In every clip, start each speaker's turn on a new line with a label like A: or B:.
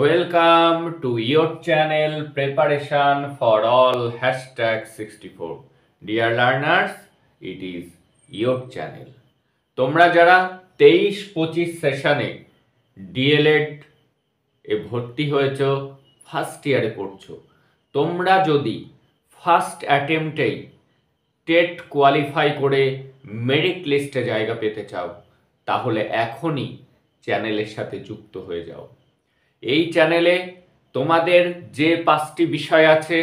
A: welcome to your channel preparation for all hashtag sixty four dear learners it is your channel তোমরা যারা তেইশ পঁচিশ সেশনে D.El.Ed এ ভর্তি হয়েছ ফার্স্ট ইয়ারে পড়ছো তোমরা যদি ফার্স্ট অ্যাটেম্পটেই টেট কোয়ালিফাই করে মেরিট লিস্টে জায়গা পেতে চাও তাহলে এখনই চ্যানেলের সাথে যুক্ত হয়ে যাও এই চ্যানেলে তোমাদের যে পাঁচটি বিষয় আছে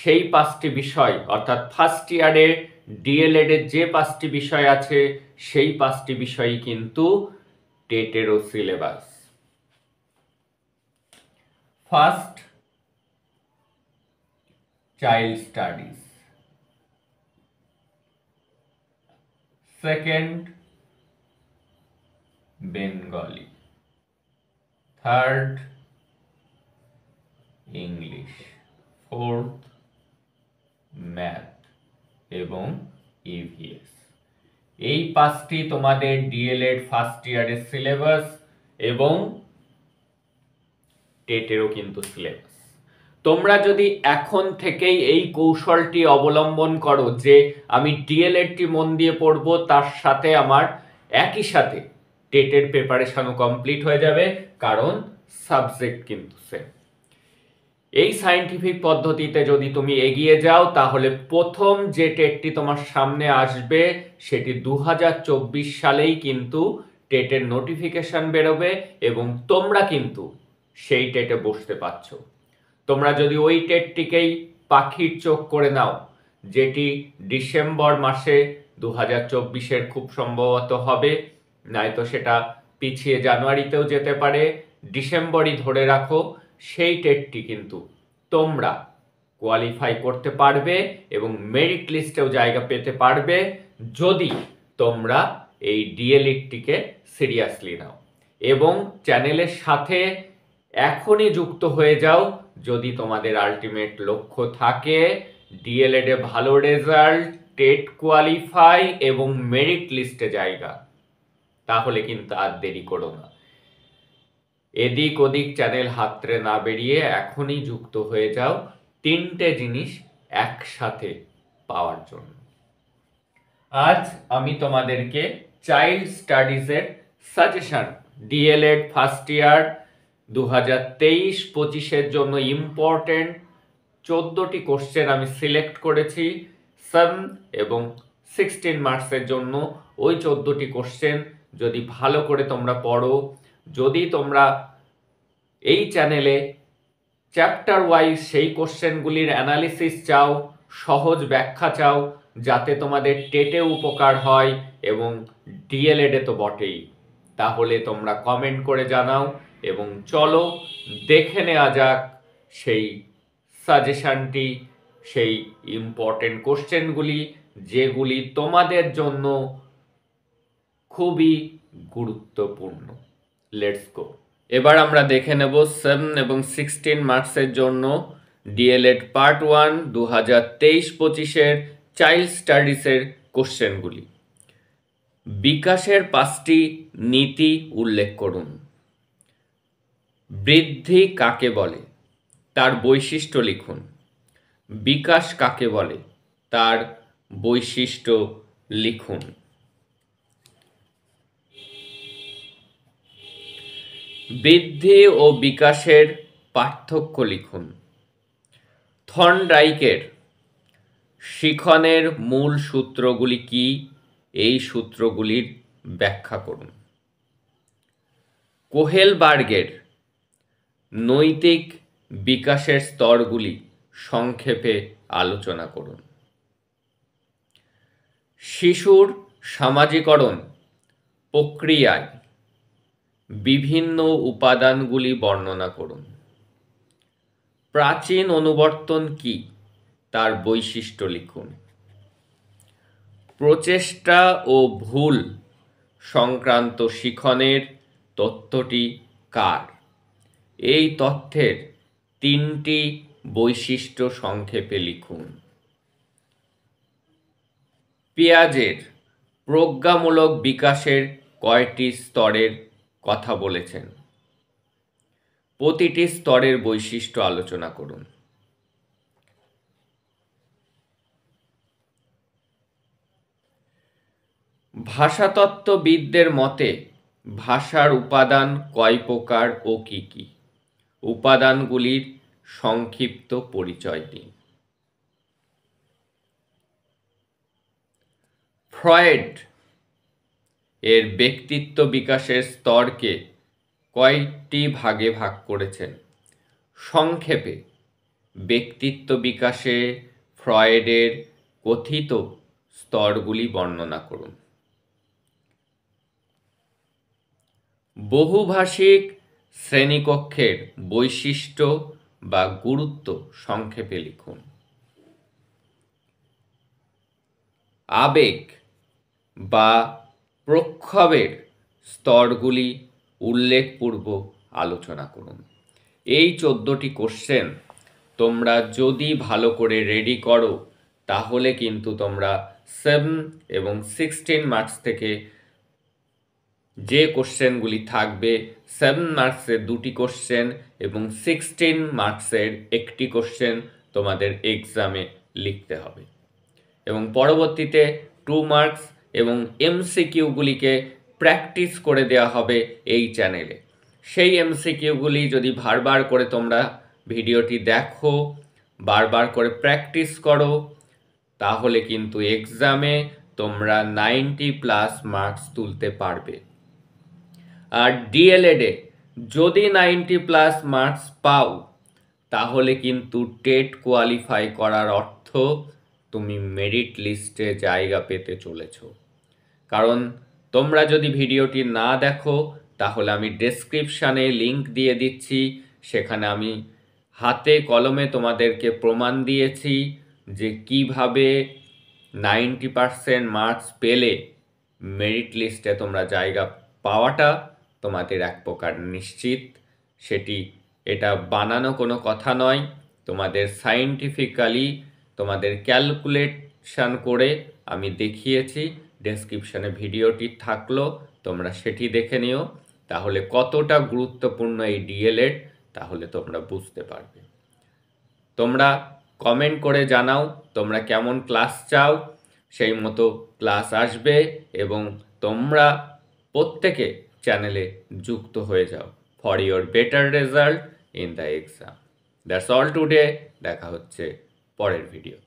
A: সেই পাঁচটি বিষয় অর্থাৎ ফার্স্ট ইয়ারে ডিএলএডের যে পাঁচটি বিষয় আছে সেই পাঁচটি বিষয়ই কিন্তু টেটেরও syllabus first child studies second Bengali third english fourth math এবং ইভিএস e এই পাঁচটি তোমাদের ডিএলএড ফার্স্ট ইয়ারের সিলেবাস এবং টেটেরও কিন্তু সিলেবাস তোমরা যদি এখন থেকেই এই কৌশলটি অবলম্বন করো যে আমি ডিএলএডটি মন দিয়ে পড়ব তার সাথে আমার একই সাথে টেটের প্রেপারেশনও কমপ্লিট হয়ে যাবে কারণ সাবজেক্ট কিন্তু সেম এই সাইন্টিফিক পদ্ধতিতে যদি তুমি এগিয়ে যাও তাহলে প্রথম যে টেটটি তোমার সামনে আসবে সেটি দু সালেই কিন্তু টেটের নোটিফিকেশান বেরোবে এবং তোমরা কিন্তু সেই টেটে বসতে পারছ তোমরা যদি ওই টেটটিকেই পাখির চোখ করে নাও যেটি ডিসেম্বর মাসে দু হাজার খুব সম্ভবত হবে নয়তো সেটা পিছিয়ে জানুয়ারিতেও যেতে পারে ডিসেম্বরই ধরে রাখো সেই টেটটি কিন্তু তোমরা কোয়ালিফাই করতে পারবে এবং মেরিট লিস্টেও জায়গা পেতে পারবে যদি তোমরা এই ডিএলএডটিকে সিরিয়াসলি নাও এবং চ্যানেলের সাথে এখনই যুক্ত হয়ে যাও যদি তোমাদের আলটিমেট লক্ষ্য থাকে ডিএলএডে ভালো রেজাল্ট টেট কোয়ালিফাই এবং মেরিট লিস্টে জায়গা তাহলে কিন্তু আর দেরি করো না এদিক ওদিক চ্যানেল হাতরে না বেরিয়ে এখনই যুক্ত হয়ে যাও তিনটে জিনিস একসাথে পাওয়ার জন্য আজ আমি তোমাদেরকে চাইল্ড স্টাডিজের সাজেশন ডিএলএড ফার্স্ট ইয়ার দু হাজার তেইশ পঁচিশের জন্য ইম্পর্টেন্ট চোদ্দোটি কোশ্চেন আমি সিলেক্ট করেছি সান এবং সিক্সটিন মার্কসের জন্য ওই চোদ্দোটি কোশ্চেন যদি ভালো করে তোমরা পড়ো যদি তোমরা এই চ্যানেলে চ্যাপ্টার ওয়াইজ সেই কোশ্চেনগুলির অ্যানালিসিস চাও সহজ ব্যাখ্যা চাও যাতে তোমাদের টেটে উপকার হয় এবং ডিএলএডে তো বটেই তাহলে তোমরা কমেন্ট করে জানাও এবং চলো দেখে নেওয়া যাক সেই সাজেশানটি সেই ইম্পর্টেন্ট কোশ্চেনগুলি যেগুলি তোমাদের জন্য খুবই গুরুত্বপূর্ণ লেটস গো এবার আমরা দেখে নেব সেভেন এবং সিক্সটিন মার্কসের জন্য ডিএলএড পার্ট ওয়ান দু হাজার তেইশ পঁচিশের চাইল্ড স্টাডিজের কোশ্চেনগুলি বিকাশের পাঁচটি নীতি উল্লেখ করুন বৃদ্ধি কাকে বলে তার বৈশিষ্ট্য লিখুন বিকাশ কাকে বলে তার বৈশিষ্ট্য লিখুন বৃদ্ধি ও বিকাশের পার্থক্য লিখুন থনডাইকের শিখনের মূল সূত্রগুলি কি এই সূত্রগুলির ব্যাখ্যা করুন কোহেলবার্গের নৈতিক বিকাশের স্তরগুলি সংক্ষেপে আলোচনা করুন শিশুর সামাজিকরণ প্রক্রিয়ায় বিভিন্ন উপাদানগুলি বর্ণনা করুন প্রাচীন অনুবর্তন কি তার বৈশিষ্ট্য লিখুন প্রচেষ্টা ও ভুল সংক্রান্ত শিখনের তথ্যটি কার এই তথ্যের তিনটি বৈশিষ্ট্য সংক্ষেপে লিখুন পেঁয়াজের প্রজ্ঞামূলক বিকাশের কয়টি স্তরের কথা বলেছেন প্রতিটি স্তরের বৈশিষ্ট্য আলোচনা করুন ভাষাতত্ত্ববিদদের মতে ভাষার উপাদান কয় প্রকার ও কি কি উপাদানগুলির সংক্ষিপ্ত পরিচয় দিন ফ্রয়েড এর ব্যক্তিত্ব বিকাশের স্তরকে কয়েকটি ভাগে ভাগ করেছেন সংক্ষেপে ব্যক্তিত্ব বিকাশে ফ্রয়েডের কথিত স্তরগুলি বর্ণনা করুন বহুভাষিক শ্রেণীকক্ষের বৈশিষ্ট্য বা গুরুত্ব সংক্ষেপে লিখুন আবেগ বা প্রক্ষোভের স্তরগুলি উল্লেখপূর্ব আলোচনা করুন এই চোদ্দোটি কোশ্চেন তোমরা যদি ভালো করে রেডি করো তাহলে কিন্তু তোমরা সেভেন এবং সিক্সটিন মার্চ থেকে যে কোশ্চেনগুলি থাকবে সেভেন মার্কসের দুটি কোশ্চেন এবং সিক্সটিন মার্কসের একটি কোশ্চেন তোমাদের এক্সামে লিখতে হবে এবং পরবর্তীতে টু মার্কস এবং এমসিকিউগুলিকে প্র্যাকটিস করে দেওয়া হবে এই চ্যানেলে সেই এমসিকিউগুলি যদি বারবার করে তোমরা ভিডিওটি দেখো বারবার করে প্র্যাকটিস করো তাহলে কিন্তু এক্সামে তোমরা নাইনটি প্লাস মার্কস তুলতে পারবে আর ডিএলএডে যদি নাইনটি প্লাস মার্কস পাও তাহলে কিন্তু টেট কোয়ালিফাই করার অর্থ তুমি মেরিট লিস্টে জায়গা পেতে চলেছো কারণ তোমরা যদি ভিডিওটি না দেখো তাহলে আমি ডেসক্রিপশানে লিংক দিয়ে দিচ্ছি সেখানে আমি হাতে কলমে তোমাদেরকে প্রমাণ দিয়েছি যে কিভাবে নাইনটি পারসেন্ট মার্কস পেলে মেরিট লিস্টে তোমরা জায়গা পাওয়াটা তোমাদের এক প্রকার নিশ্চিত সেটি এটা বানানো কোনো কথা নয় তোমাদের সাইন্টিফিক্যালি তোমাদের ক্যালকুলেশান করে আমি দেখিয়েছি ডেসক্রিপশানে ভিডিওটি থাকলো তোমরা সেটি দেখে নিও তাহলে কতটা গুরুত্বপূর্ণ এই ডিএলএড তাহলে তোমরা বুঝতে পারবে তোমরা কমেন্ট করে জানাও তোমরা কেমন ক্লাস চাও সেই মতো ক্লাস আসবে এবং তোমরা প্রত্যেকে চ্যানেলে যুক্ত হয়ে যাও for your better result in the exam that's all today দেখা হচ্ছে পরের ভিডিও